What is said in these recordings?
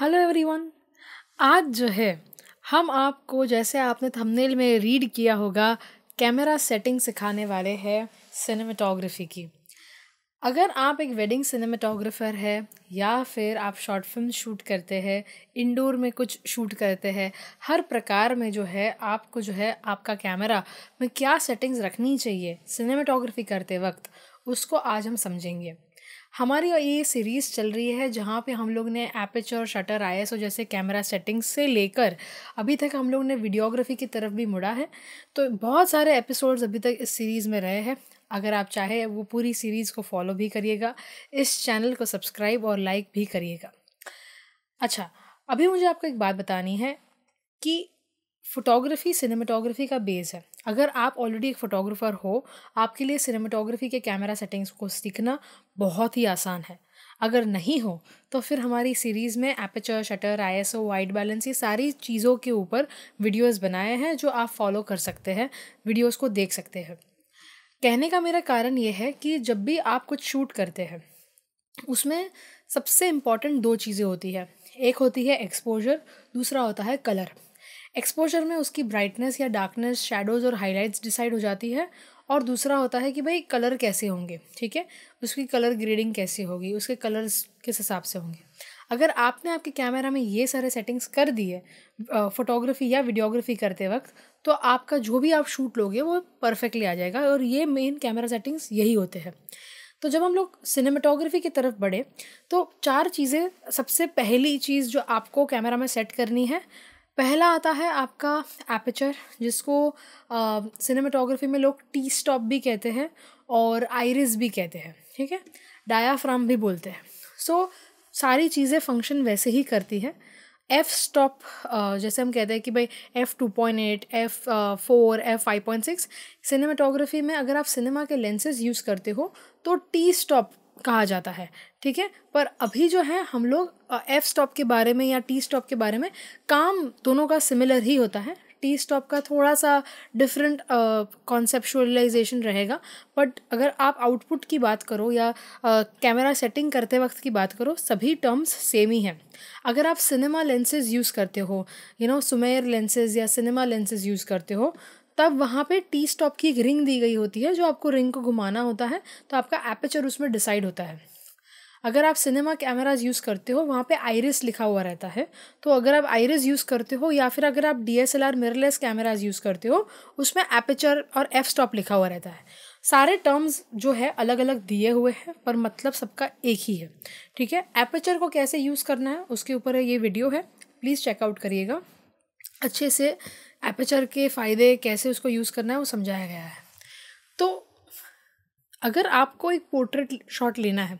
hello everyone आज जो है हम आपको जैसे आपने थंबनेल में रीड किया होगा कैमरा सेटिंग सिखाने वाले हैं सिनेमाटोग्राफी की अगर आप एक वेडिंग सिनेमाटोग्राफ़र है या फिर आप शॉर्ट फिल्म शूट करते हैं इंडोर में कुछ शूट करते हैं हर प्रकार में जो है आपको जो है आपका कैमरा में क्या सेटिंग्स रखनी चाहिए सिनेमाटोग्राफी करते वक्त उसको आज हम समझेंगे हमारी ये सीरीज़ चल रही है जहाँ पे हम लोग ने एपच और शटर आई एस जैसे कैमरा सेटिंग्स से लेकर अभी तक हम लोग ने वीडियोग्राफी की तरफ भी मुड़ा है तो बहुत सारे एपिसोड्स अभी तक इस सीरीज़ में रहे हैं अगर आप चाहे वो पूरी सीरीज़ को फॉलो भी करिएगा इस चैनल को सब्सक्राइब और लाइक भी करिएगा अच्छा अभी मुझे आपको एक बात बतानी है कि फ़ोटोग्राफी सिनेमाटोग्राफी का बेस है अगर आप ऑलरेडी एक फ़ोटोग्राफ़र हो आपके लिए सिनेमाटोग्राफी के कैमरा सेटिंग्स को सीखना बहुत ही आसान है अगर नहीं हो तो फिर हमारी सीरीज़ में aperture shutter ISO white balance ये सारी चीज़ों के ऊपर वीडियोस बनाए हैं जो आप फॉलो कर सकते हैं वीडियोस को देख सकते हैं कहने का मेरा कारण ये है कि जब भी आप कुछ शूट करते हैं उसमें सबसे इम्पॉर्टेंट दो चीज़ें होती है एक होती है एक्सपोजर दूसरा होता है कलर एक्सपोजर में उसकी ब्राइटनेस या डार्कनेस शेडोज़ और हाईलाइट्स डिसाइड हो जाती है और दूसरा होता है कि भाई कलर कैसे होंगे ठीक है उसकी कलर ग्रेडिंग कैसी होगी उसके कलर्स किस हिसाब से होंगे अगर आपने आपके कैमरा में ये सारे सेटिंग्स कर दिए फोटोग्राफी या वीडियोग्राफी करते वक्त तो आपका जो भी आप शूट लोगे वो परफेक्टली आ जाएगा और ये मेन कैमरा सेटिंग्स यही होते हैं तो जब हम लोग सिनेमाटोग्राफी की तरफ बढ़े तो चार चीज़ें सबसे पहली चीज़ जो आपको कैमरा में सेट करनी है पहला आता है आपका एपिचर जिसको सिनेमाटोग्राफी में लोग टी स्टॉप भी कहते हैं और आइरिस भी कहते हैं ठीक है डायाफ्राम भी बोलते हैं सो so, सारी चीज़ें फंक्शन वैसे ही करती है एफ स्टॉप जैसे हम कहते हैं कि भाई f two point eight f four f five point six cinematography में अगर आप सिनेमा के लेंसेज यूज़ करते हो तो टी स्टॉप कहा जाता है ठीक है पर अभी जो है हम लोग एफ स्टॉप के बारे में या टी स्टॉप के बारे में काम दोनों का सिमिलर ही होता है टी स्टॉप का थोड़ा सा डिफरेंट कॉन्सेप्शुअलाइजेशन रहेगा बट अगर आप आउटपुट की बात करो या कैमरा uh, सेटिंग करते वक्त की बात करो सभी टर्म्स सेम ही हैं अगर आप सिनेमा लेंसेज यूज़ करते हो यू नो सुमेर लेंसेज या सिनेमा लेंसेज यूज़ करते हो तब वहाँ पे टी स्टॉप की एक रिंग दी गई होती है जो आपको रिंग को घुमाना होता है तो आपका एपेचर उसमें डिसाइड होता है अगर आप सिनेमा कैमराज यूज़ करते हो वहाँ पे आयरिस लिखा हुआ रहता है तो अगर आप आयरिस यूज़ करते हो या फिर अगर आप D S L R mirrorless cameras use करते हो उसमें एपेचर और एफ स्टॉप लिखा हुआ रहता है सारे टर्म्स जो है अलग अलग दिए हुए हैं पर मतलब सबका एक ही है ठीक है एपेचर को कैसे यूज़ करना है उसके ऊपर ये वीडियो है प्लीज़ चेकआउट करिएगा अच्छे से एपेचर के फ़ायदे कैसे उसको यूज़ करना है वो समझाया गया है तो अगर आपको एक पोर्ट्रेट शॉट लेना है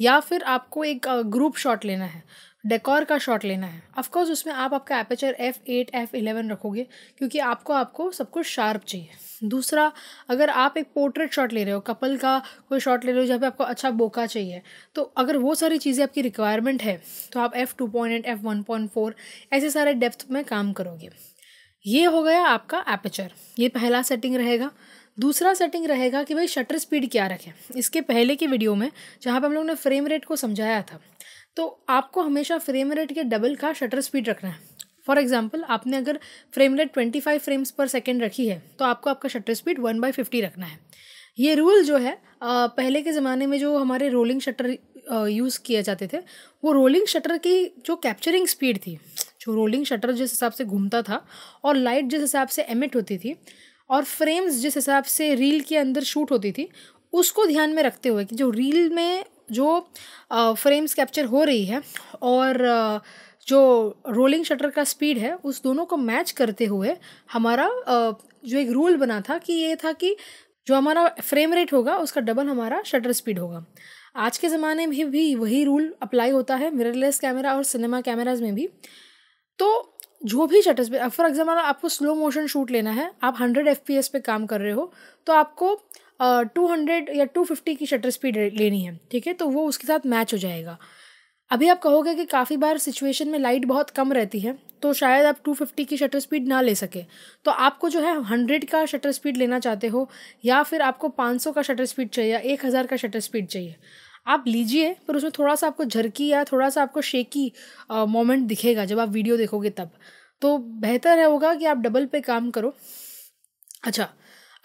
या फिर आपको एक ग्रुप शॉट लेना है डेकोर का शॉट लेना है ऑफकोर्स उसमें आप आपका aperture f eight f eleven रखोगे क्योंकि आपको आपको सब कुछ शार्प चाहिए दूसरा अगर आप एक पोर्ट्रेट शॉट ले रहे हो कपल का कोई शॉट ले रहे हो जहाँ पे आपको अच्छा बोका चाहिए तो अगर वो सारी चीज़ें आपकी रिक्वायरमेंट है तो आप f two point eight f one point four ऐसे सारे डेप्थ में काम करोगे ये हो गया आपका एपेचर ये पहला सेटिंग रहेगा दूसरा सेटिंग रहेगा कि भाई शटर स्पीड क्या रखें इसके पहले के वीडियो में जहाँ पे हम लोग ने फ्रेम रेट को समझाया था तो आपको हमेशा फ्रेम रेट के डबल का शटर स्पीड रखना है फॉर एग्जाम्पल आपने अगर frame rate twenty five frames per second रखी है तो आपको आपका shutter speed one by fifty रखना है ये रूल जो है आ, पहले के ज़माने में जो हमारे रोलिंग शटर यूज़ किए जाते थे वो रोलिंग शटर की जो कैप्चरिंग स्पीड थी जो रोलिंग शटर जिस हिसाब से घूमता था और लाइट जिस हिसाब से एमिट होती थी और फ्रेम्स जिस हिसाब से रील के अंदर शूट होती थी उसको ध्यान में रखते हुए कि जो रील में जो फ्रेम्स कैप्चर हो रही है और जो रोलिंग शटर का स्पीड है उस दोनों को मैच करते हुए हमारा जो एक रूल बना था कि ये था कि जो हमारा फ्रेम रेट होगा उसका डबल हमारा शटर स्पीड होगा आज के ज़माने में भी वही रूल अप्लाई होता है मिररलेस कैमरा और सिनेमा कैमराज में भी तो जो भी शटर्स पे फॉर एग्जाम्पल आपको स्लो मोशन शूट लेना है आप हंड्रेड एफ पे काम कर रहे हो तो आपको टू uh, हंड्रेड या टू फिफ्टी की शटर स्पीड लेनी है ठीक है तो वो उसके साथ मैच हो जाएगा अभी आप कहोगे कि काफ़ी बार सिचुएशन में लाइट बहुत कम रहती है तो शायद आप 250 की शटर स्पीड ना ले सके तो आपको जो है 100 का शटर स्पीड लेना चाहते हो या फिर आपको 500 का शटर स्पीड चाहिए एक हज़ार का शटर स्पीड चाहिए आप लीजिए पर उसमें थोड़ा सा आपको झरकी या थोड़ा सा आपको शेकी मोमेंट दिखेगा जब आप वीडियो देखोगे तब तो बेहतर है होगा कि आप डबल पे काम करो अच्छा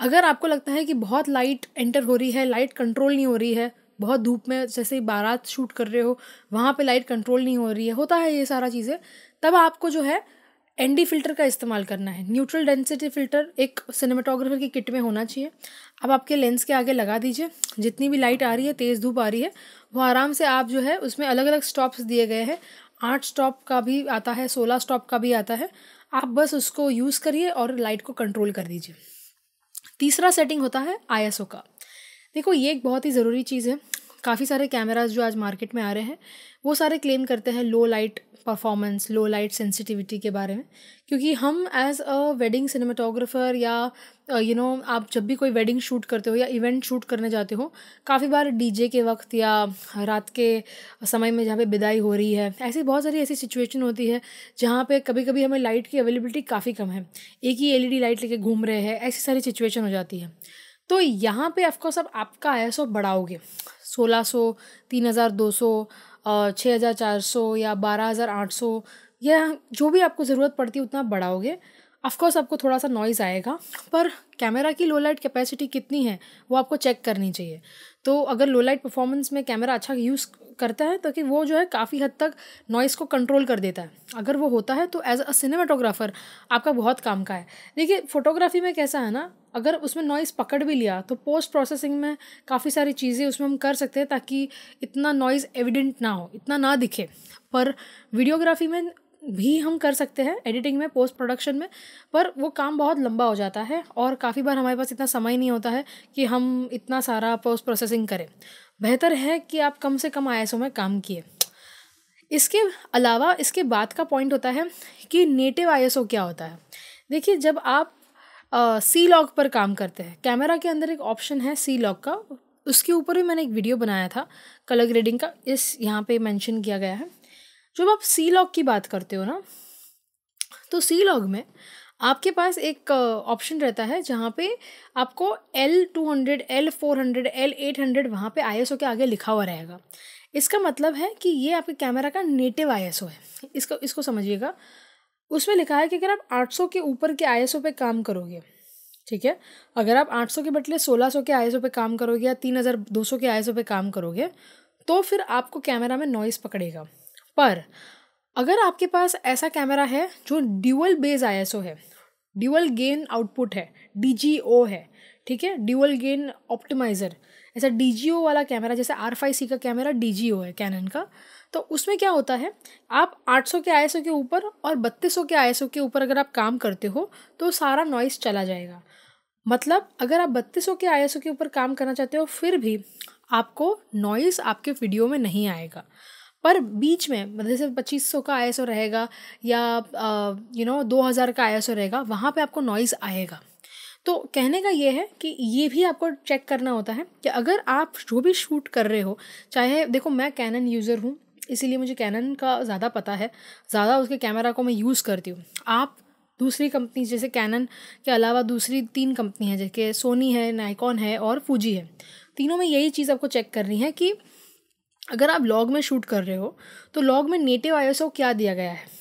अगर आपको लगता है कि बहुत लाइट एंटर हो रही है लाइट कंट्रोल नहीं हो रही है बहुत धूप में जैसे बारात शूट कर रहे हो वहाँ पे लाइट कंट्रोल नहीं हो रही है होता है ये सारा चीज़ें तब आपको जो है एनडी फिल्टर का इस्तेमाल करना है न्यूट्रल डेंसिटी फिल्टर एक सिनेमाटोग्राफर की किट में होना चाहिए अब आपके लेंस के आगे लगा दीजिए जितनी भी लाइट आ रही है तेज़ धूप आ रही है वो आराम से आप जो है उसमें अलग अलग स्टॉप्स दिए गए हैं आठ स्टॉप का भी आता है सोलह स्टॉप का भी आता है आप बस उसको यूज़ करिए और लाइट को कंट्रोल कर दीजिए तीसरा सेटिंग होता है आई का देखो ये एक बहुत ही ज़रूरी चीज़ है काफ़ी सारे कैमराज जो आज मार्केट में आ रहे हैं वो सारे क्लेम करते हैं low light performance low light sensitivity के बारे में क्योंकि हम एज अ वेडिंग सिनेमाटोग्राफ़र या you uh, know you know, आप जब भी कोई वेडिंग शूट करते हो या इवेंट शूट करने जाते हो काफ़ी बार डीजे के वक्त या रात के समय में जहाँ पे विदाई हो रही है ऐसी बहुत सारी ऐसी सिचुएशन होती है जहाँ पे कभी कभी हमें लाइट की अवेलेबिलिटी काफ़ी कम है एक ही एलईडी लाइट लेके घूम रहे हैं ऐसी सारी सिचुएशन हो जाती है तो यहाँ पे ऑफकोर्स अब आपका आई एस ओ बढ़ाओगे सोलह सौ तीन हज़ार दो सौ छः हज़ार चार सौ या बारह हज़ार आठ सौ या जो भी आपको ज़रूरत पड़ती है उतना बढ़ाओगे ऑफकोर्स आपको थोड़ा सा नॉइज़ आएगा पर कैमरा की लो लाइट कैपेसिटी कितनी है वो आपको चेक करनी चाहिए तो अगर लो लाइट परफॉर्मेंस में कैमरा अच्छा यूज़ करता है तो कि वो जो है काफ़ी हद तक नॉइज़ को कंट्रोल कर देता है अगर वो होता है तो एज अ सिनेमाटोग्राफ़र आपका बहुत काम का है देखिए फोटोग्राफी में कैसा है ना अगर उसमें नॉइज़ पकड़ भी लिया तो पोस्ट प्रोसेसिंग में काफ़ी सारी चीज़ें उसमें हम कर सकते हैं ताकि इतना नॉइज़ एविडेंट ना हो इतना ना दिखे पर वीडियोग्राफी में भी हम कर सकते हैं एडिटिंग में पोस्ट प्रोडक्शन में पर वो काम बहुत लंबा हो जाता है और काफ़ी बार हमारे पास इतना समय नहीं होता है कि हम इतना सारा पोस्ट प्रोसेसिंग करें बेहतर है कि आप कम से कम आई में काम किए इसके अलावा इसके बाद का पॉइंट होता है कि नेटिव आई क्या होता है देखिए जब आप सी लॉग पर काम करते हैं कैमरा के अंदर एक ऑप्शन है सी लॉग का उसके ऊपर भी मैंने एक वीडियो बनाया था कलर ग्रेडिंग का इस यहाँ पे मेंशन किया गया है जब आप सी लॉग की बात करते हो ना तो सी लॉग में आपके पास एक ऑप्शन रहता है जहाँ पे आपको L two hundred L four hundred L eight hundred वहाँ पर आई के आगे लिखा हुआ रहेगा इसका मतलब है कि ये आपके कैमरा का नेटिव आई है इसको इसको समझिएगा उसमें लिखा है कि अगर आप 800 के ऊपर के आई पे काम करोगे ठीक है अगर आप 800 के बटले 1600 के आई पे काम करोगे या 3200 के आई पे काम करोगे तो फिर आपको कैमरा में नॉइज़ पकड़ेगा पर अगर आपके पास ऐसा कैमरा है जो ड्यूअल बेस आई है ड्यूअल गेन आउटपुट है डी है ठीक है ड्यूअल गेन ऑप्टिमाइज़र ऐसा डी वाला कैमरा जैसे आर फाइव सी का कैमरा डी है कैनन का तो उसमें क्या होता है आप 800 के आई के ऊपर और 3200 के आई के ऊपर अगर आप काम करते हो तो सारा नॉइस चला जाएगा मतलब अगर आप 3200 के आई के ऊपर काम करना चाहते हो फिर भी आपको नॉइस आपके वीडियो में नहीं आएगा पर बीच में मतलब जैसे पच्चीस सौ का आई रहेगा या यू नो दो हज़ार का आई रहेगा वहाँ पे आपको नॉइज़ आएगा तो कहने का ये है कि ये भी आपको चेक करना होता है कि अगर आप जो भी शूट कर रहे हो चाहे देखो मैं कैनन यूज़र हूँ इसीलिए मुझे कैनन का ज़्यादा पता है ज़्यादा उसके कैमरा को मैं यूज़ करती हूँ आप दूसरी कंपनी जैसे कैनन के अलावा दूसरी तीन कंपनी है जैसे सोनी है नाइकॉन है और फूजी है तीनों में यही चीज़ आपको चेक करनी है कि अगर आप लॉग में शूट कर रहे हो तो लॉग में नेटिव आई क्या दिया गया है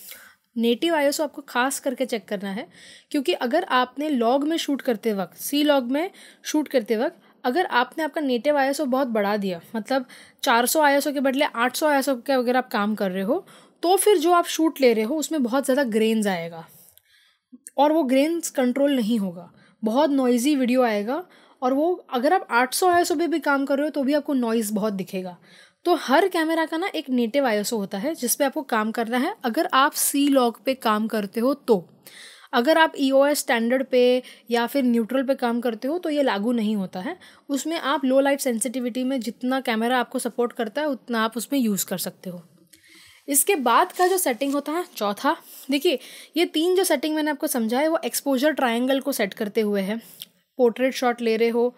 नेटिव आई आपको खास करके चेक करना है क्योंकि अगर आपने लॉग में शूट करते वक्त सी लॉग में शूट करते वक्त अगर आपने आपका नेटिव आई एस बहुत बढ़ा दिया मतलब 400 आई के बदले 800 आई एस के अगर आप काम कर रहे हो तो फिर जो आप शूट ले रहे हो उसमें बहुत ज़्यादा ग्रेन्स आएगा और वो ग्रेन्स कंट्रोल नहीं होगा बहुत नॉइजी वीडियो आएगा और वो अगर आप 800 ओ पे भी काम कर रहे हो तो भी आपको नॉइज़ बहुत दिखेगा तो हर कैमरा का ना एक नेटिव आईएसओ होता है जिस आपको काम करना है अगर आप सी लॉग पे काम करते हो तो अगर आप ई ओ एस स्टैंडर्ड पे या फिर न्यूट्रल पे काम करते हो तो ये लागू नहीं होता है उसमें आप लो लाइट सेंसिटिविटी में जितना कैमरा आपको सपोर्ट करता है उतना आप उसमें यूज़ कर सकते हो इसके बाद का जो सेटिंग होता है चौथा देखिए ये तीन जो सेटिंग मैंने आपको समझा है वो एक्सपोजर ट्राइंगल को सेट करते हुए है पोर्ट्रेट शॉट ले रहे हो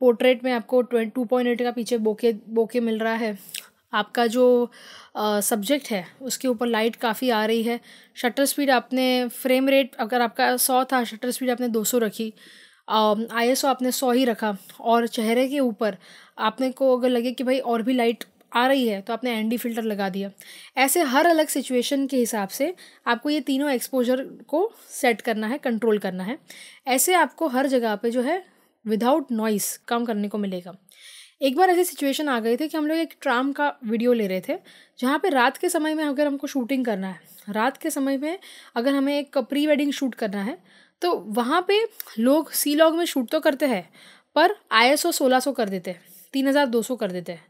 पोर्ट्रेट में आपको टू पॉइंट एट का पीछे बोके बोके मिल रहा है आपका जो सब्जेक्ट है उसके ऊपर लाइट काफ़ी आ रही है शटर स्पीड आपने फ्रेम रेट अगर आपका सौ था शटर स्पीड आपने दो सौ रखी आई एस ओ आपने सौ ही रखा और चेहरे के ऊपर आपने को अगर लगे कि भाई और भी लाइट आ रही है तो आपने एंडी फिल्टर लगा दिया ऐसे हर अलग सिचुएशन के हिसाब से आपको ये तीनों एक्सपोजर को सेट करना है कंट्रोल करना है ऐसे आपको हर जगह पे जो है विदाउट नॉइस काम करने को मिलेगा एक बार ऐसी सिचुएशन आ गई थी कि हम लोग एक ट्राम का वीडियो ले रहे थे जहाँ पे रात के समय में अगर हमको शूटिंग करना है रात के समय में अगर हमें एक प्री वेडिंग शूट करना है तो वहाँ पे लोग सी लॉग में शूट तो करते हैं पर आई एस सौ कर देते हैं तीन हज़ार दो सौ कर देते हैं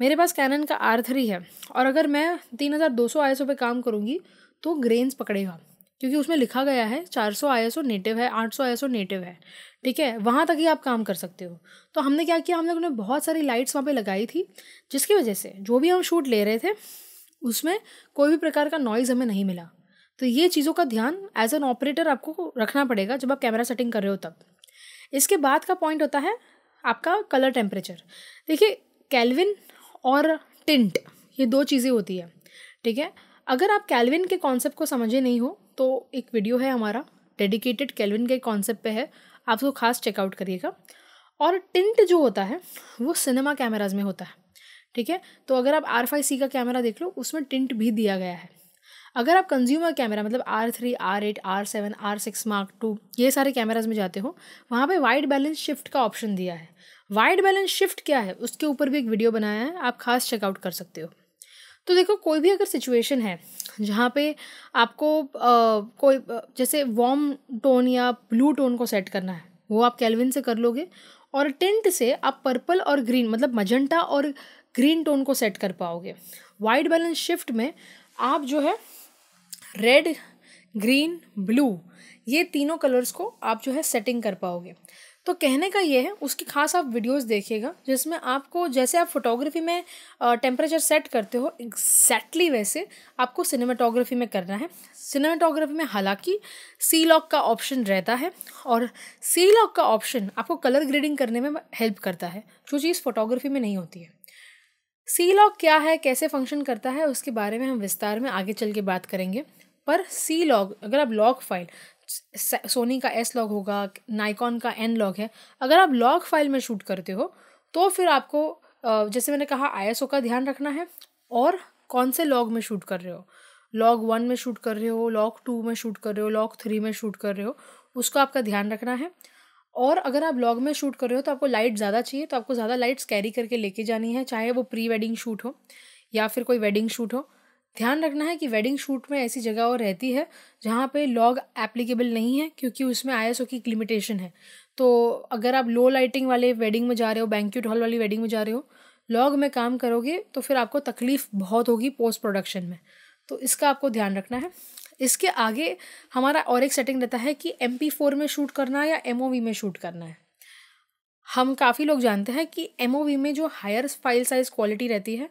मेरे पास कैनन का आर थ्री है और अगर मैं तीन हज़ार दो सौ आई एस पे काम करूँगी तो ग्रेन्स पकड़ेगा क्योंकि उसमें लिखा गया है 400 सौ नेटिव है 800 सौ नेटिव है ठीक है वहाँ तक ही आप काम कर सकते हो तो हमने क्या किया हम लोगों ने बहुत सारी लाइट्स वहाँ पे लगाई थी जिसकी वजह से जो भी हम शूट ले रहे थे उसमें कोई भी प्रकार का नॉइज़ हमें नहीं मिला तो ये चीज़ों का ध्यान एज एन ऑपरेटर आपको रखना पड़ेगा जब आप कैमरा सेटिंग कर रहे हो तब इसके बाद का पॉइंट होता है आपका कलर टेम्परेचर देखिए कैलविन और टिंट ये दो चीज़ें होती है ठीक है अगर आप कैलविन के कॉन्सेप्ट को समझे नहीं हो तो एक वीडियो है हमारा डेडिकेटेड कैलविन के कॉन्सेप्ट पे है आप उसको खास चेकआउट करिएगा और टिंट जो होता है वो सिनेमा कैमराज में होता है ठीक है तो अगर आप आर फाइव सी का कैमरा देख लो उसमें टिंट भी दिया गया है अगर आप कंज्यूमर कैमरा मतलब R three R eight R seven R six mark two ये सारे कैमराज में जाते हो वहाँ पे वाइड बैलेंस शिफ्ट का ऑप्शन दिया है वाइड बैलेंस शिफ्ट क्या है उसके ऊपर भी एक वीडियो बनाया है आप खास चेकआउट कर सकते हो तो देखो कोई भी अगर सिचुएशन है जहाँ पे आपको आ, कोई जैसे वार्म टोन या ब्लू टोन को सेट करना है वो आप कैलविन से कर लोगे और टेंट से आप पर्पल और ग्रीन मतलब मजंटा और ग्रीन टोन को सेट कर पाओगे वाइट बैलेंस शिफ्ट में आप जो है रेड ग्रीन ब्लू ये तीनों कलर्स को आप जो है सेटिंग कर पाओगे तो कहने का ये है उसकी खास आप वीडियोस देखिएगा जिसमें आपको जैसे आप फोटोग्राफी में टेम्परेचर सेट करते हो एग्जैक्टली exactly वैसे आपको सिनेमाटोग्राफी में करना है सिनेमाटोग्राफी में हालांकि सी लॉक का ऑप्शन रहता है और सी लॉक का ऑप्शन आपको कलर ग्रेडिंग करने में हेल्प करता है जो चीज़ फोटोग्राफी में नहीं होती है सी लॉक क्या है कैसे फंक्शन करता है उसके बारे में हम विस्तार में आगे चल के बात करेंगे पर सी लॉग अगर आप लॉग फाइल सोनी का एस लॉग होगा नाइकॉन का एन लॉग है अगर आप लॉग फाइल में शूट करते हो तो फिर आपको जैसे मैंने कहा आईएसओ का ध्यान रखना है और कौन से लॉग में शूट कर रहे हो लॉग वन में शूट कर रहे हो लॉग टू में शूट कर रहे हो लॉग थ्री में शूट कर रहे हो उसका आपका ध्यान रखना है और अगर आप लॉग में शूट कर रहे हो तो आपको लाइट ज़्यादा चाहिए तो आपको ज़्यादा लाइट्स कैरी करके लेके जानी है चाहे वो प्री वेडिंग शूट हो या फिर कोई वेडिंग शूट हो ध्यान रखना है कि वेडिंग शूट में ऐसी जगह और रहती है जहाँ पे लॉग एप्लीकेबल नहीं है क्योंकि उसमें आई की एक लिमिटेशन है तो अगर आप लो लाइटिंग वाले वेडिंग में जा रहे हो बैंक्यूट हॉल वाली वेडिंग में जा रहे हो लॉग में काम करोगे तो फिर आपको तकलीफ़ बहुत होगी पोस्ट प्रोडक्शन में तो इसका आपको ध्यान रखना है इसके आगे हमारा और एक सेटिंग रहता है कि एम पी फोर में शूट करना है या एम ओ वी में शूट करना है हम काफ़ी लोग जानते हैं कि एम ओ वी में जो हायर फाइल साइज़ क्वालिटी रहती है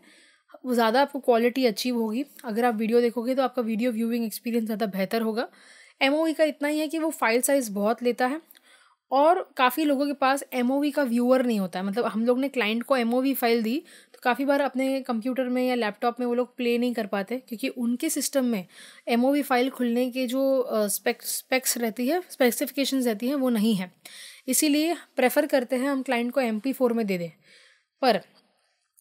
वो ज़्यादा आपको क्वालिटी अचीव होगी अगर आप वीडियो देखोगे तो आपका वीडियो व्यूइंग एक्सपीरियंस ज़्यादा बेहतर होगा एम का इतना ही है कि वो फाइल साइज़ बहुत लेता है और काफ़ी लोगों के पास एम का व्यूअर नहीं होता है मतलब हम लोग ने क्लाइंट को एम फाइल दी तो काफ़ी बार अपने कंप्यूटर में या लैपटॉप में वो लोग प्ले नहीं कर पाते क्योंकि उनके सिस्टम में एम फाइल खुलने के जो स्पेक्स स्पेक्स रहती है स्पेसिफिकेशन रहती हैं वो नहीं है इसीलिए प्रेफर करते हैं हम क्लाइंट को एम में दे दें पर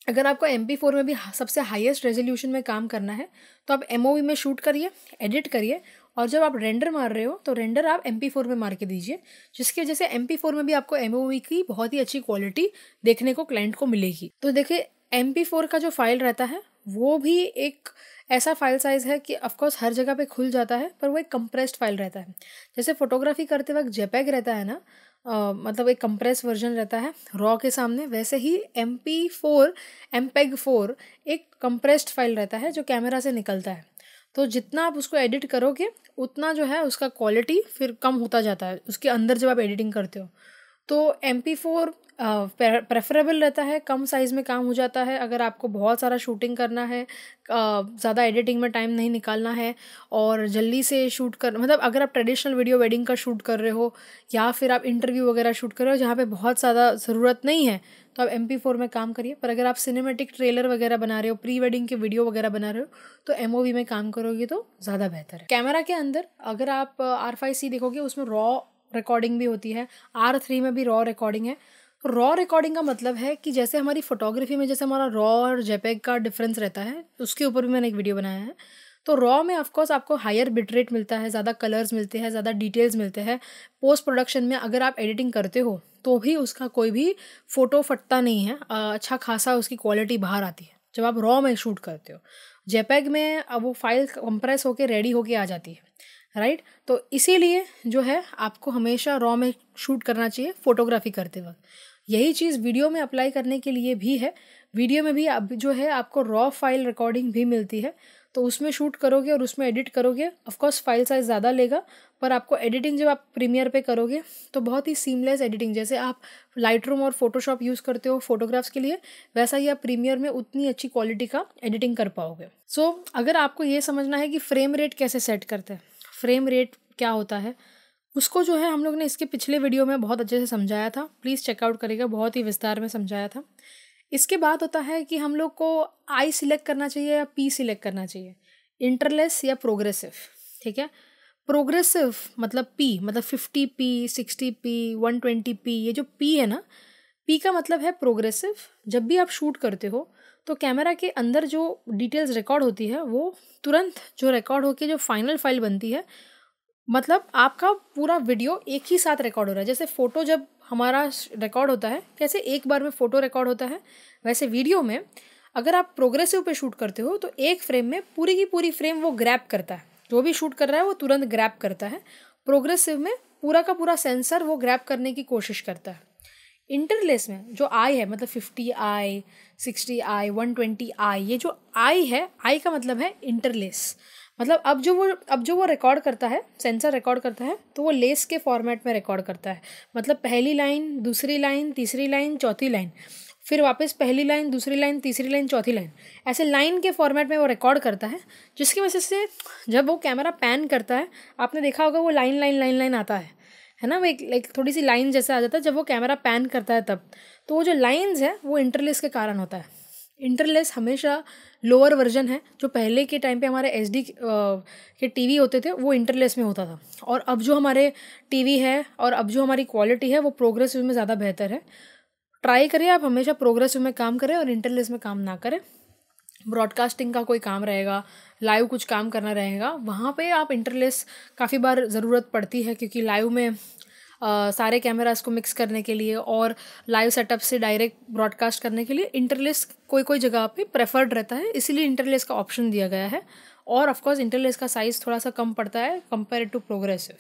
अगर आपको एम पी फोर में भी सबसे हाईएस्ट रेजोल्यूशन में काम करना है तो आप एम ओ वी में शूट करिए एडिट करिए और जब आप रेंडर मार रहे हो तो रेंडर आप एम पी फोर में मार के दीजिए जिसकी वजह से एम पी फोर में भी आपको एम ओ वी की बहुत ही अच्छी क्वालिटी देखने को क्लाइंट को मिलेगी तो देखिए एम पी फोर का जो फाइल रहता है वो भी एक ऐसा फाइल साइज़ है कि ऑफकोर्स हर जगह पे खुल जाता है पर वो एक कंप्रेस्ड फाइल रहता है जैसे फोटोग्राफी करते वक्त जेपैग रहता है ना मतलब एक कंप्रेस वर्जन रहता है रॉ के सामने वैसे ही M P four MPEG four एक कंप्रेस्ड फाइल रहता है जो कैमरा से निकलता है तो जितना आप उसको एडिट करोगे उतना जो है उसका क्वालिटी फिर कम होता जाता है उसके अंदर जब आप एडिटिंग करते हो तो एम पी फोर प्रेफरेबल रहता है कम साइज़ में काम हो जाता है अगर आपको बहुत सारा शूटिंग करना है ज़्यादा एडिटिंग में टाइम नहीं निकालना है और जल्दी से शूट कर मतलब अगर आप ट्रेडिशनल वीडियो वेडिंग का शूट कर रहे हो या फिर आप इंटरव्यू वगैरह शूट कर रहे हो जहाँ पे बहुत ज़्यादा ज़रूरत नहीं है तो आप एम फोर में काम करिए पर अगर आप सिनेमेटिक ट्रेलर वगैरह बना रहे हो प्री वेडिंग के वीडियो वगैरह बना रहे हो तो एम में काम करोगे तो ज़्यादा बेहतर है कैमरा के अंदर अगर आप आर फाइव सी देखोगे उसमें रॉ रिकॉर्डिंग भी होती है आर थ्री में भी रॉ रिकॉर्डिंग है रॉ रिकॉर्डिंग का मतलब है कि जैसे हमारी फोटोग्राफी में जैसे हमारा रॉ और जेपेग का डिफरेंस रहता है उसके ऊपर भी मैंने एक वीडियो बनाया है तो रॉ में ऑफकोर्स आपको हायर बिटरेट मिलता है ज़्यादा कलर्स मिलते हैं ज़्यादा डिटेल्स मिलते हैं पोस्ट प्रोडक्शन में अगर आप एडिटिंग करते हो तो भी उसका कोई भी फ़ोटो फटता नहीं है अच्छा खासा उसकी क्वालिटी बाहर आती है जब आप रॉ में शूट करते हो जेपैग में अब वो फाइल कंप्रेस होकर रेडी होके आ जाती है राइट तो इसीलिए जो है आपको हमेशा रॉ में शूट करना चाहिए फ़ोटोग्राफी करते वक्त यही चीज़ वीडियो में अप्लाई करने के लिए भी है वीडियो में भी अब जो है आपको रॉ फाइल रिकॉर्डिंग भी मिलती है तो उसमें शूट करोगे और उसमें एडिट करोगे ऑफकोर्स फाइल साइज़ ज़्यादा लेगा पर आपको एडिटिंग जब आप प्रीमियर पे करोगे तो बहुत ही सीमलेस एडिटिंग जैसे आप लाइट और फोटोशॉप यूज़ करते हो फोटोग्राफ्स के लिए वैसा ही आप प्रीमियर में उतनी अच्छी क्वालिटी का एडिटिंग कर पाओगे सो so, अगर आपको ये समझना है कि फ्रेम रेट कैसे सेट करते हैं फ्रेम रेट क्या होता है उसको जो है हम लोग ने इसके पिछले वीडियो में बहुत अच्छे से समझाया था प्लीज़ चेकआउट करेगा बहुत ही विस्तार में समझाया था इसके बाद होता है कि हम लोग को आई सिलेक्ट करना चाहिए या पी सिलेक्ट करना चाहिए इंटरलेस या प्रोग्रेसिव ठीक है प्रोग्रेसिव मतलब पी मतलब fifty P sixty P one twenty P ये जो पी है ना पी का मतलब है प्रोग्रेसिव जब भी आप शूट करते हो तो कैमरा के अंदर जो डिटेल्स रिकॉर्ड होती है वो तुरंत जो रिकॉर्ड होकर जो फाइनल फाइल बनती है मतलब आपका पूरा वीडियो एक ही साथ रिकॉर्ड हो रहा है जैसे फ़ोटो जब हमारा रिकॉर्ड होता है कैसे एक बार में फ़ोटो रिकॉर्ड होता है वैसे वीडियो में अगर आप प्रोग्रेसिव पे शूट करते हो तो एक फ्रेम में पूरी की पूरी फ्रेम वो ग्रैप करता है जो भी शूट कर रहा है वो तुरंत ग्रैप करता है प्रोग्रेसिव में पूरा का पूरा सेंसर वो ग्रैप करने की कोशिश करता है इंटरलेस में जो आई है मतलब fifty I sixty I one twenty I ये जो आई है आई का मतलब है इंटरलेस मतलब अब जो वो अब जो वो रिकॉर्ड करता है सेंसर रिकॉर्ड करता है तो वो लेस के फॉर्मेट में रिकॉर्ड करता है मतलब पहली लाइन दूसरी लाइन तीसरी लाइन चौथी लाइन फिर वापस पहली लाइन दूसरी लाइन तीसरी लाइन चौथी लाइन ऐसे लाइन के फॉर्मेट में वो रिकॉर्ड करता है जिसकी वजह से जब वो कैमरा पैन करता है आपने देखा होगा वो लाइन लाइन लाइन लाइन आता है है ना वो एक लाइक थोड़ी सी लाइन जैसा आ जाता है जब वो कैमरा पैन करता है तब तो वो जो लाइन्स है वो इंटरलेस के कारण होता है इंटरलेस हमेशा लोअर वर्जन है जो पहले के टाइम पे हमारे एच के टीवी होते थे वो इंटरलेस में होता था और अब जो हमारे टीवी है और अब जो हमारी क्वालिटी है वो प्रोग्रेसिव में ज़्यादा बेहतर है ट्राई करें आप हमेशा प्रोग्रेसिव में काम करें और इंटरलेस में काम ना करें ब्रॉडकास्टिंग का कोई काम रहेगा लाइव कुछ काम करना रहेगा वहाँ पे आप इंटरलेस काफ़ी बार ज़रूरत पड़ती है क्योंकि लाइव में सारे कैमराज को मिक्स करने के लिए और लाइव सेटअप से डायरेक्ट ब्रॉडकास्ट करने के लिए इंटरलेस कोई कोई जगह पे प्रेफर्ड रहता है इसीलिए इंटरलेस का ऑप्शन दिया गया है और ऑफकोर्स इंटरलेस का साइज़ थोड़ा सा कम पड़ता है कंपेयर टू प्रोग्रेसिव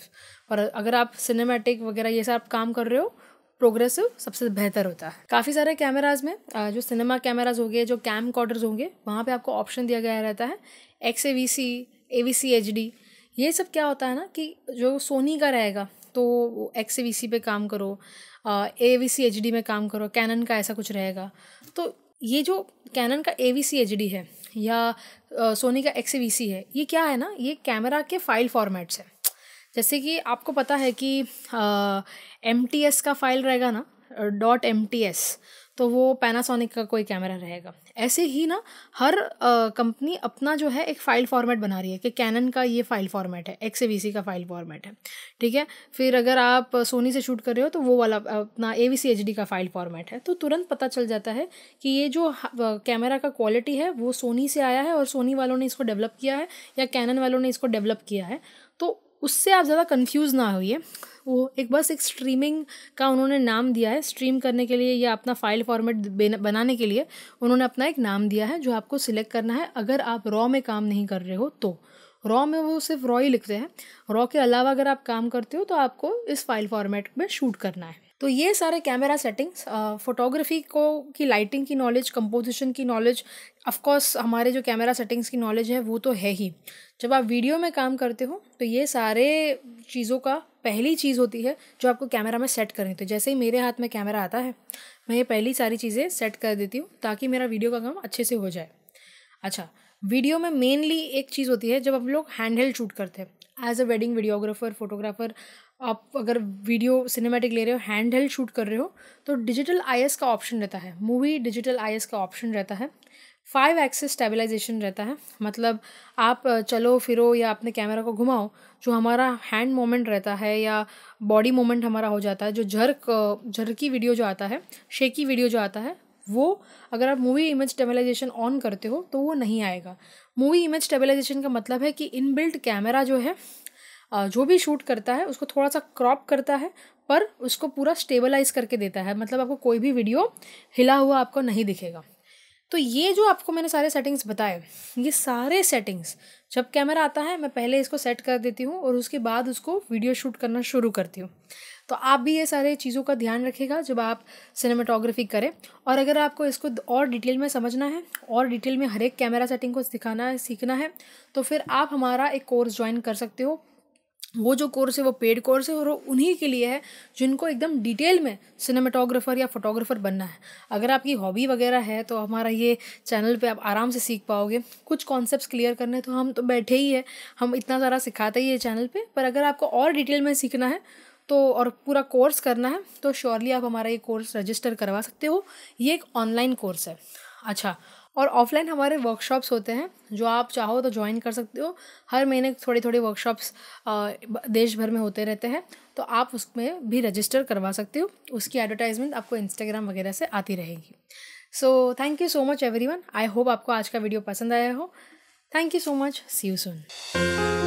पर अगर आप सिनेमैटिक वगैरह ये सब काम कर रहे हो प्रोग्रेसिव सबसे बेहतर होता है काफ़ी सारे कैमराज में जो सिनेमा कैमराज हो गए जो कैम कॉर्डर्स होंगे वहाँ पे आपको ऑप्शन दिया गया रहता है X A V C A V C H D ये सब क्या होता है ना कि जो सोनी का रहेगा तो एक्स वी सी पे काम करो A V C H D में काम करो कैनन का ऐसा कुछ रहेगा तो ये जो कैनन का A V C H D है या सोनी का एक्स वी सी है ये क्या है ना ये कैमरा के फाइल फॉर्मेट्स हैं जैसे कि आपको पता है कि एम टी एस का फाइल रहेगा ना डॉट एम टी एस तो वो पैनासोनिक का कोई कैमरा रहेगा ऐसे ही ना हर कंपनी अपना जो है एक फ़ाइल फॉर्मेट बना रही है कि कैनन का ये फ़ाइल फॉर्मेट है एक्स का फ़ाइल फॉर्मेट है ठीक है फिर अगर आप सोनी से शूट कर रहे हो तो वो वाला अपना ए वी का फ़ाइल फॉर्मेट है तो तुरंत पता चल जाता है कि ये जो कैमरा का क्वालिटी है वो सोनी से आया है और सोनी वालों ने इसको डेवलप किया है या कैनन वालों ने इसको डेवलप किया है तो उससे आप ज़्यादा कन्फ्यूज़ ना होइए वो एक बस एक स्ट्रीमिंग का उन्होंने नाम दिया है स्ट्रीम करने के लिए या अपना फाइल फॉर्मेट बनाने के लिए उन्होंने अपना एक नाम दिया है जो आपको सिलेक्ट करना है अगर आप रॉ में काम नहीं कर रहे हो तो रॉ में वो सिर्फ रॉ ही लिखते हैं रॉ के अलावा अगर आप काम करते हो तो आपको इस फाइल फॉर्मेट में शूट करना है तो ये सारे कैमरा सेटिंग्स फोटोग्राफी को की लाइटिंग की नॉलेज कंपोजिशन की नॉलेज ऑफकोर्स हमारे जो कैमरा सेटिंग्स की नॉलेज है वो तो है ही जब आप वीडियो में काम करते हो तो ये सारे चीज़ों का पहली चीज़ होती है जो आपको कैमरा में सेट करनी होती है जैसे ही मेरे हाथ में कैमरा आता है मैं ये पहली सारी चीज़ें सेट कर देती हूँ ताकि मेरा वीडियो का काम अच्छे से हो जाए अच्छा वीडियो में मेनली एक चीज़ होती है जब आप लोग हैंड हेल्ड शूट करते हैं as a wedding videographer photographer आप अगर वीडियो सिनेमैटिक ले रहे हो हैंड हेल्ड शूट कर रहे हो तो डिजिटल आई का ऑप्शन रहता है मूवी डिजिटल आई का ऑप्शन रहता है फाइव एक्सेस स्टेबलाइजेशन रहता है मतलब आप चलो फिरो या अपने कैमरा को घुमाओ जो हमारा हैंड मोमेंट रहता है या बॉडी मोमेंट हमारा हो जाता है जो झरक झरकी वीडियो जो आता है शेकी वीडियो जो आता है वो अगर आप मूवी इमेज स्टेबलाइजेशन ऑन करते हो तो वो नहीं आएगा मूवी इमेज स्टेबलाइजेशन का मतलब है कि इनबिल्ट कैमरा जो है जो भी शूट करता है उसको थोड़ा सा क्रॉप करता है पर उसको पूरा स्टेबलाइज करके देता है मतलब आपको कोई भी वीडियो हिला हुआ आपको नहीं दिखेगा तो ये जो आपको मैंने सारे सेटिंग्स बताए ये सारे सेटिंग्स जब कैमरा आता है मैं पहले इसको सेट कर देती हूँ और उसके बाद उसको वीडियो शूट करना शुरू करती हूँ तो आप भी ये सारे चीज़ों का ध्यान रखेगा जब आप सिनेमाटोग्राफी करें और अगर आपको इसको और डिटेल में समझना है और डिटेल में हर एक कैमरा सेटिंग को सिखाना है सीखना है तो फिर आप हमारा एक कोर्स ज्वाइन कर सकते हो वो जो कोर्स है वो पेड कोर्स है और वो उन्हीं के लिए है जिनको एकदम डिटेल में सिनेमाटोग्राफर या फोटोग्राफर बनना है अगर आपकी हॉबी वगैरह है तो हमारा ये चैनल पे आप आराम से सीख पाओगे कुछ कॉन्सेप्ट्स क्लियर करने तो हम तो बैठे ही है हम इतना सारा सिखाते ही है चैनल पे पर अगर आपको और डिटेल में सीखना है तो और पूरा कोर्स करना है तो श्योरली आप हमारा ये कोर्स रजिस्टर करवा सकते हो ये एक ऑनलाइन कोर्स है अच्छा और ऑफलाइन हमारे वर्कशॉप्स होते हैं जो आप चाहो तो ज्वाइन कर सकते हो हर महीने थोड़ी थोड़ी वर्कशॉप्स देश भर में होते रहते हैं तो आप उसमें भी रजिस्टर करवा सकते हो उसकी एडवर्टाइजमेंट आपको इंस्टाग्राम वगैरह से आती रहेगी so thank you so much everyone I hope आपको आज का वीडियो पसंद आया हो thank you so much see you soon